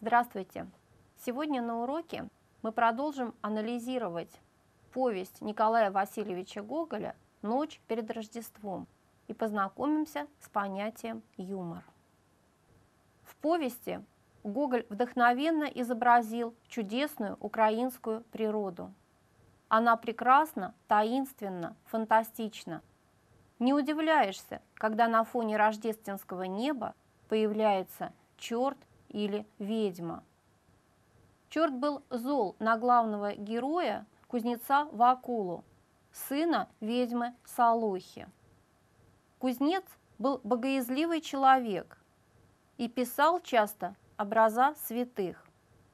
Здравствуйте! Сегодня на уроке мы продолжим анализировать повесть Николая Васильевича Гоголя «Ночь перед Рождеством» и познакомимся с понятием «юмор». В повести Гоголь вдохновенно изобразил чудесную украинскую природу. Она прекрасна, таинственна, фантастична. Не удивляешься, когда на фоне рождественского неба появляется черт или ведьма. Черт был зол на главного героя, кузнеца Вакулу, сына ведьмы Салухи. Кузнец был богоязливый человек и писал часто образа святых.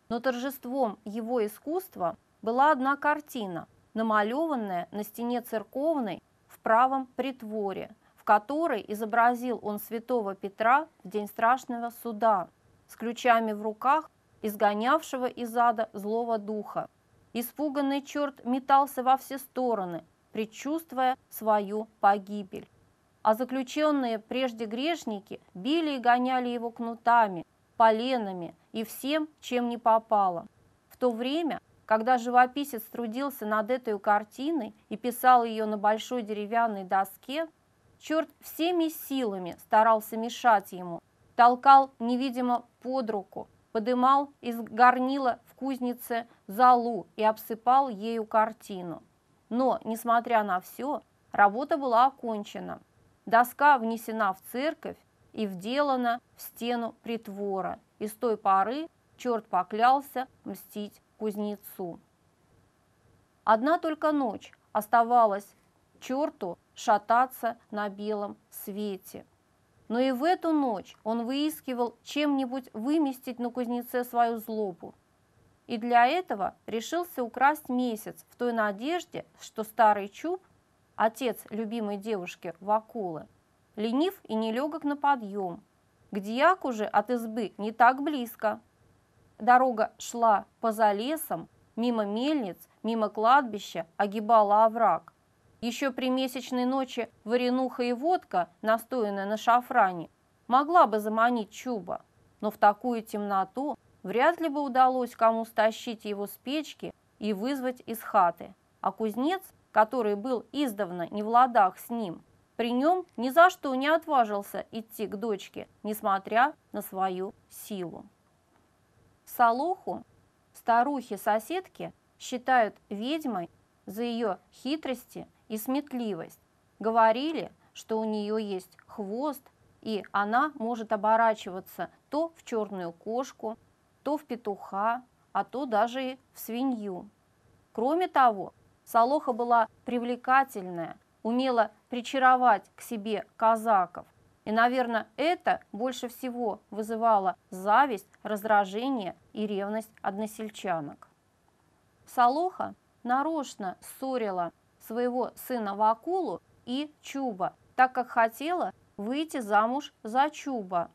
Но торжеством его искусства была одна картина, намалеванная на стене церковной в правом притворе, в которой изобразил он святого Петра в день страшного суда – с ключами в руках, изгонявшего из ада злого духа. Испуганный черт метался во все стороны, предчувствуя свою погибель. А заключенные прежде грешники били и гоняли его кнутами, поленами и всем, чем не попало. В то время, когда живописец трудился над этой картиной и писал ее на большой деревянной доске, черт всеми силами старался мешать ему, толкал невидимо под руку, подымал из горнила в кузнице залу и обсыпал ею картину. Но, несмотря на все, работа была окончена. Доска внесена в церковь и вделана в стену притвора. И с той поры черт поклялся мстить кузнецу. Одна только ночь оставалась черту шататься на белом свете – но и в эту ночь он выискивал чем-нибудь выместить на кузнеце свою злобу. И для этого решился украсть месяц в той надежде, что старый Чуб, отец любимой девушки Вакулы, ленив и нелегок на подъем, к дьяку же от избы не так близко. Дорога шла по залесам, мимо мельниц, мимо кладбища, огибала овраг. Еще при месячной ночи варенуха и водка, настоянная на шафране, могла бы заманить Чуба, но в такую темноту вряд ли бы удалось кому стащить его с печки и вызвать из хаты. А кузнец, который был издавна не в ладах с ним, при нем ни за что не отважился идти к дочке, несмотря на свою силу. Салоху старухи-соседки считают ведьмой за ее хитрости и сметливость. Говорили, что у нее есть хвост, и она может оборачиваться то в черную кошку, то в петуха, а то даже и в свинью. Кроме того, Солоха была привлекательная, умела причаровать к себе казаков. И, наверное, это больше всего вызывало зависть, раздражение и ревность односельчанок. Солоха нарочно ссорила своего сына Вакулу и Чуба, так как хотела выйти замуж за Чуба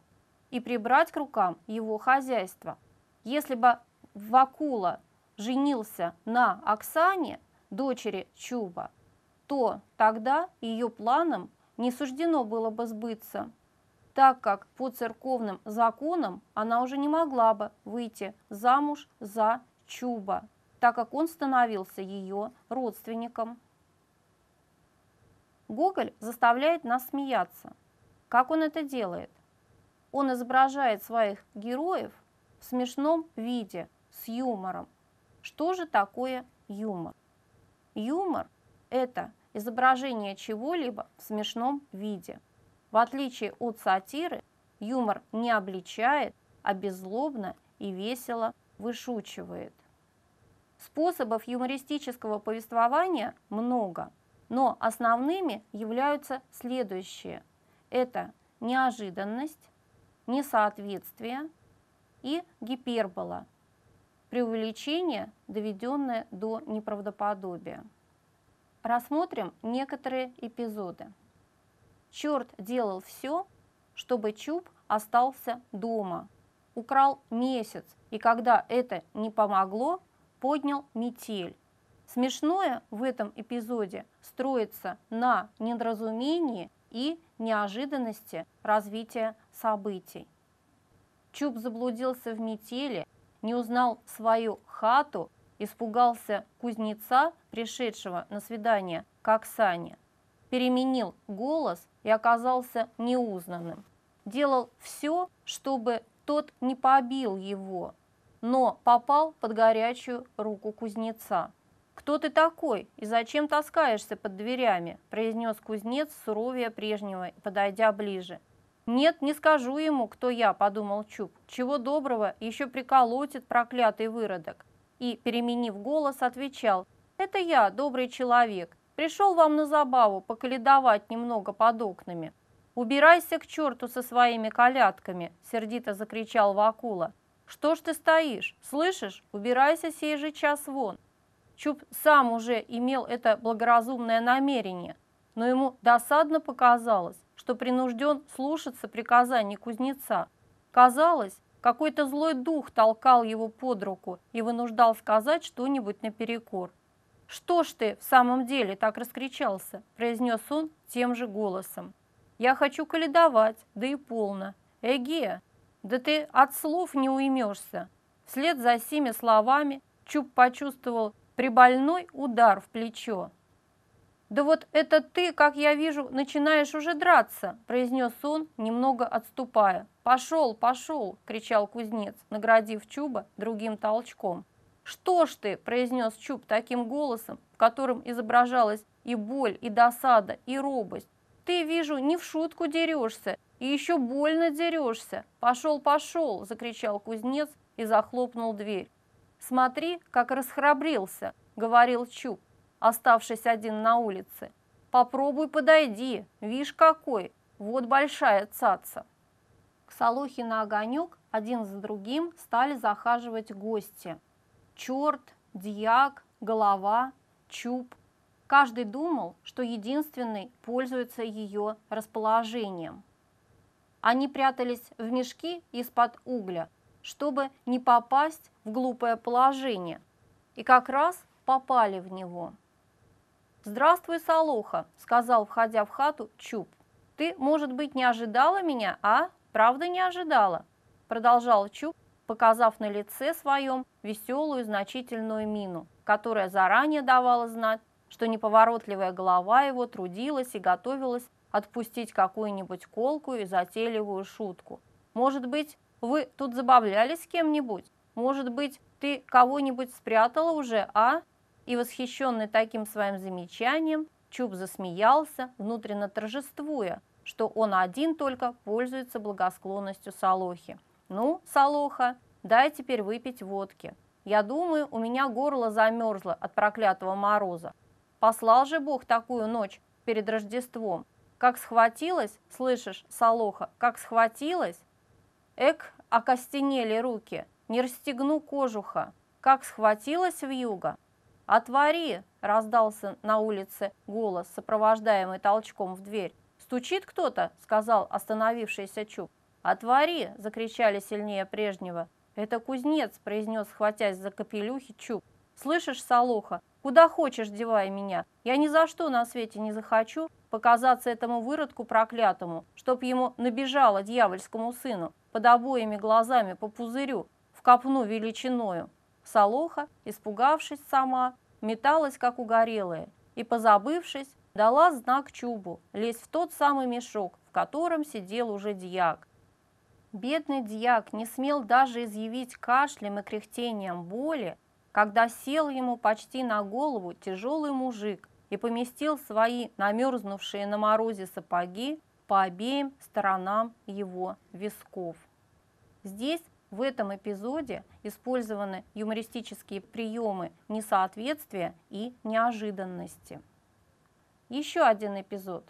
и прибрать к рукам его хозяйство. Если бы Вакула женился на Оксане, дочери Чуба, то тогда ее планам не суждено было бы сбыться, так как по церковным законам она уже не могла бы выйти замуж за Чуба так как он становился ее родственником. Гоголь заставляет нас смеяться. Как он это делает? Он изображает своих героев в смешном виде, с юмором. Что же такое юмор? Юмор – это изображение чего-либо в смешном виде. В отличие от сатиры, юмор не обличает, а беззлобно и весело вышучивает. Способов юмористического повествования много, но основными являются следующие. Это неожиданность, несоответствие и гипербола, преувеличение, доведенное до неправдоподобия. Рассмотрим некоторые эпизоды. Черт делал все, чтобы Чуб остался дома. Украл месяц, и когда это не помогло, поднял метель. Смешное в этом эпизоде строится на недоразумении и неожиданности развития событий. Чуб заблудился в метели, не узнал свою хату, испугался кузнеца, пришедшего на свидание к Оксане, переменил голос и оказался неузнанным. Делал все, чтобы тот не побил его, но попал под горячую руку кузнеца. «Кто ты такой и зачем таскаешься под дверями?» – произнес кузнец суровее прежнего, подойдя ближе. «Нет, не скажу ему, кто я», – подумал Чуб. «Чего доброго, еще приколотит проклятый выродок». И, переменив голос, отвечал. «Это я, добрый человек. Пришел вам на забаву поколедовать немного под окнами». «Убирайся к черту со своими колядками!» – сердито закричал Вакула. Что ж ты стоишь? Слышишь? Убирайся сей же час вон. Чуб сам уже имел это благоразумное намерение, но ему досадно показалось, что принужден слушаться приказаний кузнеца. Казалось, какой-то злой дух толкал его под руку и вынуждал сказать что-нибудь наперекор. «Что ж ты в самом деле так раскричался?» – произнес он тем же голосом. «Я хочу каледовать, да и полно. Эге, да ты от слов не уймешься. Вслед за сими словами Чуб почувствовал прибольной удар в плечо. «Да вот это ты, как я вижу, начинаешь уже драться», – произнес он, немного отступая. «Пошел, пошел!» – кричал кузнец, наградив Чуба другим толчком. «Что ж ты?» – произнес Чуб таким голосом, в котором изображалась и боль, и досада, и робость. «Ты, вижу, не в шутку дерешься и еще больно дерешься. Пошел, пошел!» – закричал кузнец и захлопнул дверь. «Смотри, как расхрабрился!» – говорил Чуб, оставшись один на улице. «Попробуй подойди, вишь какой, вот большая цаца!» К Солохе на огонек один за другим стали захаживать гости. Черт, дьяк, голова, чуб. Каждый думал, что единственный пользуется ее расположением – они прятались в мешки из-под угля, чтобы не попасть в глупое положение. И как раз попали в него. «Здравствуй, Солоха», – сказал, входя в хату, Чуб. «Ты, может быть, не ожидала меня, а? Правда не ожидала?» – продолжал Чуб, показав на лице своем веселую значительную мину, которая заранее давала знать, что неповоротливая голова его трудилась и готовилась отпустить какую-нибудь колкую и затейливую шутку. Может быть, вы тут забавлялись с кем-нибудь? Может быть, ты кого-нибудь спрятала уже, а? И восхищенный таким своим замечанием, Чуб засмеялся, внутренно торжествуя, что он один только пользуется благосклонностью Солохи. «Ну, Солоха, дай теперь выпить водки. Я думаю, у меня горло замерзло от проклятого мороза. Послал же Бог такую ночь перед Рождеством. Как схватилась, слышишь, Солоха, как схватилась? Эк, окостенели руки, не расстегну кожуха. Как схватилась в юго? «Отвори!» – раздался на улице голос, сопровождаемый толчком в дверь. «Стучит кто-то?» – сказал остановившийся Чуб. «Отвори!» – закричали сильнее прежнего. «Это кузнец!» – произнес, хватясь за капелюхи Чуб. «Слышишь, Солоха, Куда хочешь, девай меня. Я ни за что на свете не захочу показаться этому выродку проклятому, чтоб ему набежало дьявольскому сыну под обоими глазами по пузырю в копну величиною. Солоха, испугавшись сама, металась, как угорелая, и, позабывшись, дала знак Чубу лезть в тот самый мешок, в котором сидел уже дьяк. Бедный дьяк не смел даже изъявить кашлем и кряхтением боли, когда сел ему почти на голову тяжелый мужик и поместил свои намерзнувшие на морозе сапоги по обеим сторонам его висков. Здесь в этом эпизоде использованы юмористические приемы несоответствия и неожиданности. Еще один эпизод.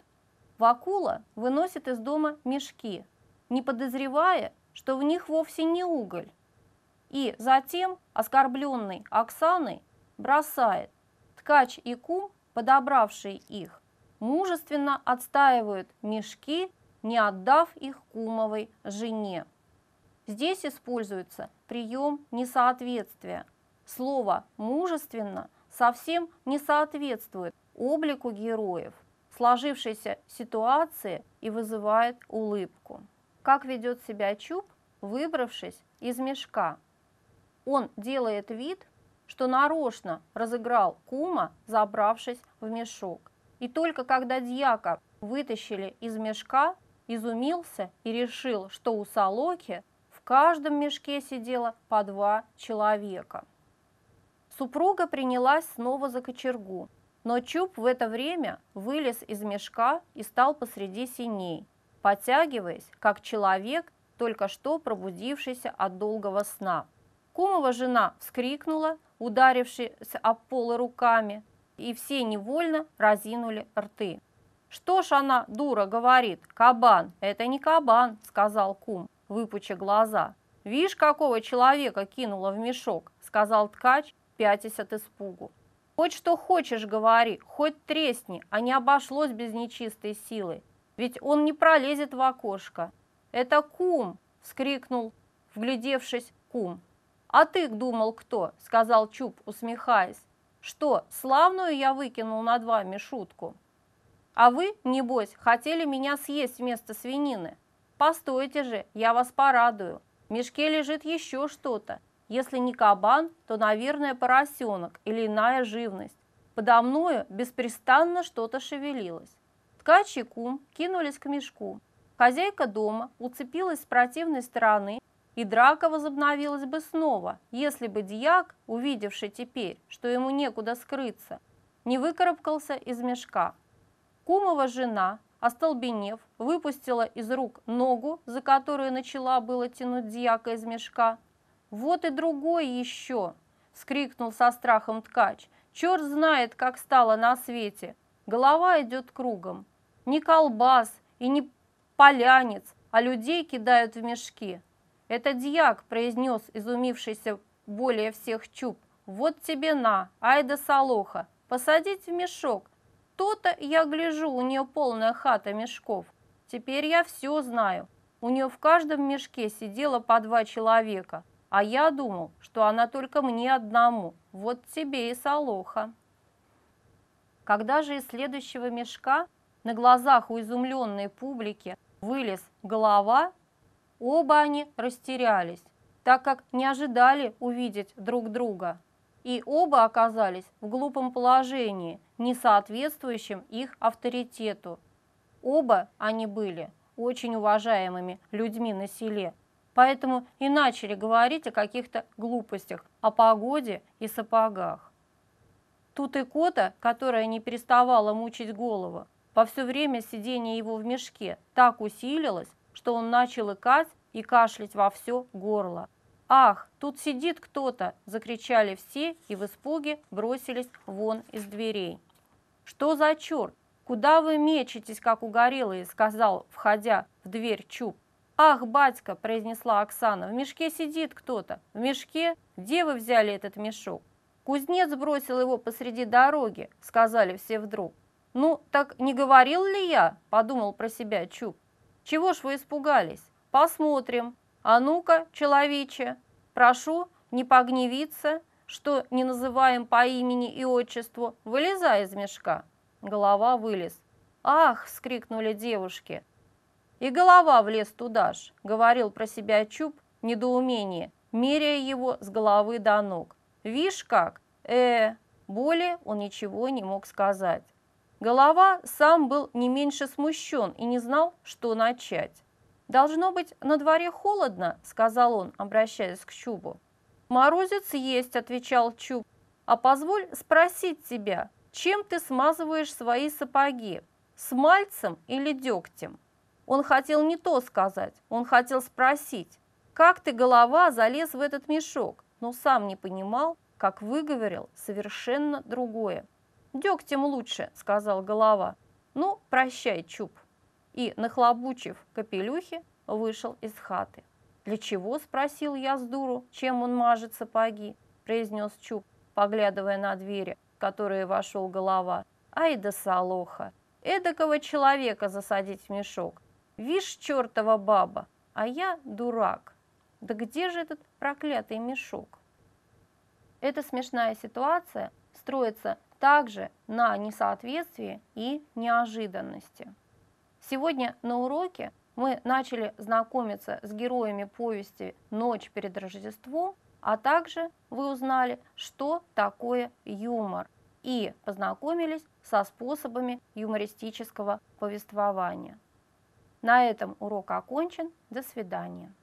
Вакула выносит из дома мешки, не подозревая, что в них вовсе не уголь, и затем оскорбленный Оксаны бросает. Ткач и кум, подобравшие их, мужественно отстаивают мешки, не отдав их кумовой жене. Здесь используется прием несоответствия. Слово «мужественно» совсем не соответствует облику героев, сложившейся ситуации и вызывает улыбку. Как ведет себя Чуб, выбравшись из мешка – он делает вид, что нарочно разыграл кума, забравшись в мешок. И только когда дьяка вытащили из мешка, изумился и решил, что у Солоки в каждом мешке сидело по два человека. Супруга принялась снова за кочергу, но Чуб в это время вылез из мешка и стал посреди синей, потягиваясь, как человек, только что пробудившийся от долгого сна. Пахомова жена вскрикнула, ударившись об полы руками, и все невольно разинули рты. «Что ж она, дура, говорит? Кабан! Это не кабан!» – сказал кум, выпуча глаза. «Вишь, какого человека кинула в мешок!» – сказал ткач, пятясь от испугу. «Хоть что хочешь, говори, хоть тресни, а не обошлось без нечистой силы, ведь он не пролезет в окошко». «Это кум!» – вскрикнул, вглядевшись, кум. «А ты думал кто?» – сказал Чуб, усмехаясь. «Что, славную я выкинул над вами шутку? А вы, небось, хотели меня съесть вместо свинины? Постойте же, я вас порадую. В мешке лежит еще что-то. Если не кабан, то, наверное, поросенок или иная живность. Подо мною беспрестанно что-то шевелилось. Ткач и кум кинулись к мешку. Хозяйка дома уцепилась с противной стороны и драка возобновилась бы снова, если бы дьяк, увидевший теперь, что ему некуда скрыться, не выкарабкался из мешка. Кумова жена, остолбенев, выпустила из рук ногу, за которую начала было тянуть дьяка из мешка. «Вот и другой еще!» – вскрикнул со страхом ткач. «Черт знает, как стало на свете! Голова идет кругом. Не колбас и не полянец, а людей кидают в мешки. Это дьяк, произнес изумившийся более всех чуб. Вот тебе на, айда солоха, посадить в мешок. То-то я гляжу, у нее полная хата мешков. Теперь я все знаю. У нее в каждом мешке сидело по два человека, а я думал, что она только мне одному. Вот тебе и солоха. Когда же из следующего мешка на глазах у изумленной публики вылез голова, Оба они растерялись, так как не ожидали увидеть друг друга. И оба оказались в глупом положении, не соответствующем их авторитету. Оба они были очень уважаемыми людьми на селе, поэтому и начали говорить о каких-то глупостях, о погоде и сапогах. Тут и кота, которая не переставала мучить голову, во все время сидения его в мешке так усилилась что он начал икать и кашлять во все горло. «Ах, тут сидит кто-то!» – закричали все и в испуге бросились вон из дверей. «Что за черт? Куда вы мечетесь, как угорелые?» – сказал, входя в дверь Чуб. «Ах, батька!» – произнесла Оксана. «В мешке сидит кто-то! В мешке? Где вы взяли этот мешок?» «Кузнец бросил его посреди дороги», – сказали все вдруг. «Ну, так не говорил ли я?» – подумал про себя Чуб. Чего ж вы испугались? Посмотрим. А ну-ка, человече, прошу не погневиться, что не называем по имени и отчеству. Вылезай из мешка. Голова вылез. «Ах!» — вскрикнули девушки. «И голова влез туда ж», — говорил про себя Чуб недоумение, недоумении, меряя его с головы до ног. «Вишь как? э Более он ничего не мог сказать. Голова сам был не меньше смущен и не знал, что начать. «Должно быть, на дворе холодно», — сказал он, обращаясь к Чубу. «Морозец есть», — отвечал Чуб. «А позволь спросить тебя, чем ты смазываешь свои сапоги? Смальцем или дегтем?» Он хотел не то сказать, он хотел спросить, «Как ты, голова, залез в этот мешок?» но сам не понимал, как выговорил совершенно другое тем лучше», — сказал голова. «Ну, прощай, Чуб». И, нахлобучив капелюхи, вышел из хаты. «Для чего?» — спросил я с дуру. «Чем он мажет сапоги?» — произнес Чуб, поглядывая на двери, в которые вошел голова. «Ай да солоха! Эдакого человека засадить в мешок! Вишь, чертова баба! А я дурак! Да где же этот проклятый мешок?» Эта смешная ситуация строится также на несоответствие и неожиданности. Сегодня на уроке мы начали знакомиться с героями повести «Ночь перед Рождеством», а также вы узнали, что такое юмор и познакомились со способами юмористического повествования. На этом урок окончен. До свидания.